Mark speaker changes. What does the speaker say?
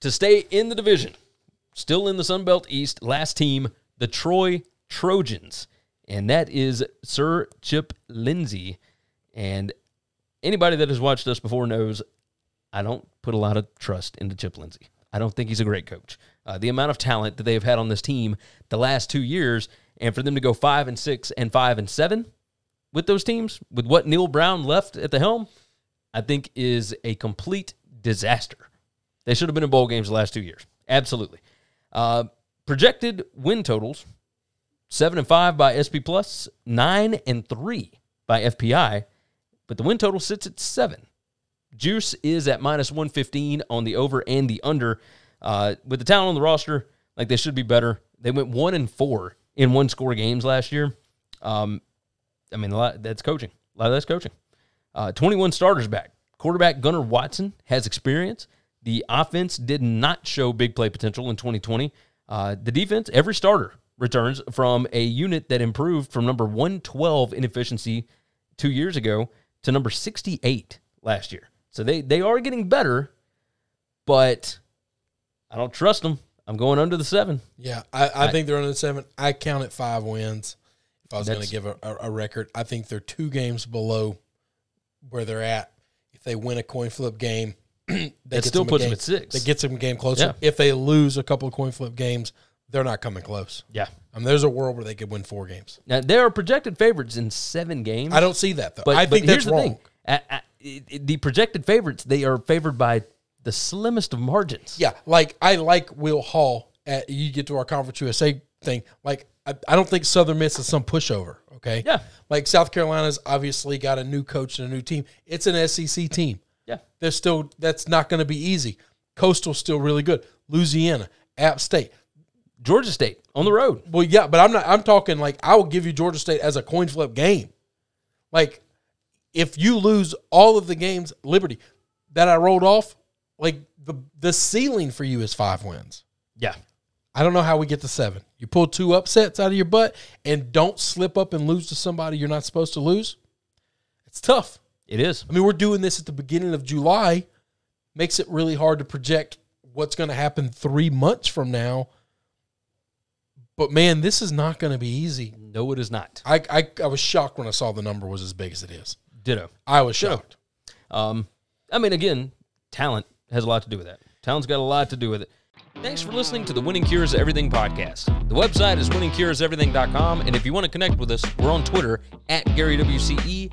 Speaker 1: to stay in the division, still in the Sun Belt East, last team, the Troy Trojans. And that is Sir Chip Lindsey. And anybody that has watched us before knows I don't put a lot of trust into Chip Lindsey. I don't think he's a great coach. Uh, the amount of talent that they have had on this team the last two years, and for them to go five and six and five and seven with those teams, with what Neil Brown left at the helm, I think is a complete disaster. They should have been in bowl games the last two years. Absolutely. Uh, projected win totals: seven and five by SP Plus, nine and three by FPI, but the win total sits at seven. Juice is at minus one fifteen on the over and the under. Uh, with the talent on the roster, like they should be better. They went one and four in one score games last year. Um, I mean, a lot that's coaching. A lot of that's coaching. Uh, 21 starters back. Quarterback Gunnar Watson has experience. The offense did not show big play potential in 2020. Uh, the defense, every starter returns from a unit that improved from number 112 in efficiency two years ago to number 68 last year. So they, they are getting better, but I don't trust them. I'm going under the seven. Yeah, I, I, I think
Speaker 2: they're under the seven. I count it five wins. If I was going to give a, a, a record, I think they're two games below where they're at. If they win a coin flip game, that still puts game, them at six. That gets them game closer. Yeah. If they lose a couple of coin flip games, they're
Speaker 1: not coming close. Yeah. I mean, there's a world where they could
Speaker 2: win four games.
Speaker 1: Now, there are projected favorites in seven games. I don't see that, though. But, I but think that's wrong. I, I, the projected favorites, they are favored by the slimmest of margins.
Speaker 2: Yeah. Like, I like Will Hall. At, you get to our Conference USA thing. Like, I, I don't think Southern Miss is some pushover. Okay. Yeah. Like, South Carolina's obviously got a new coach and a new team. It's an SEC team. Yeah. They're still, that's not going to be easy. Coastal's still really good. Louisiana, App State, Georgia State on the road. Well, yeah, but I'm not, I'm talking like I will give you Georgia State as a coin flip game. Like if you lose all of the games, Liberty, that I rolled off, like the, the ceiling for you is five wins. Yeah. I don't know how we get to seven. You pull two upsets out of your butt and don't slip up and lose to somebody you're not supposed to lose. It's tough. It is. I mean, we're doing this at the beginning of July. Makes it really hard to project what's going to happen three months from now. But man, this is not going to be easy. No, it is not. I, I, I was shocked when I saw the number was as big as it is.
Speaker 1: Ditto. I was shocked. Ditto. Um, I mean, again, talent has a lot to do with that. Talent's got a lot to do with it. Thanks for listening to the Winning Cures Everything podcast. The website is winningcureseverything.com, and if you want to connect with us, we're on Twitter at GaryWCE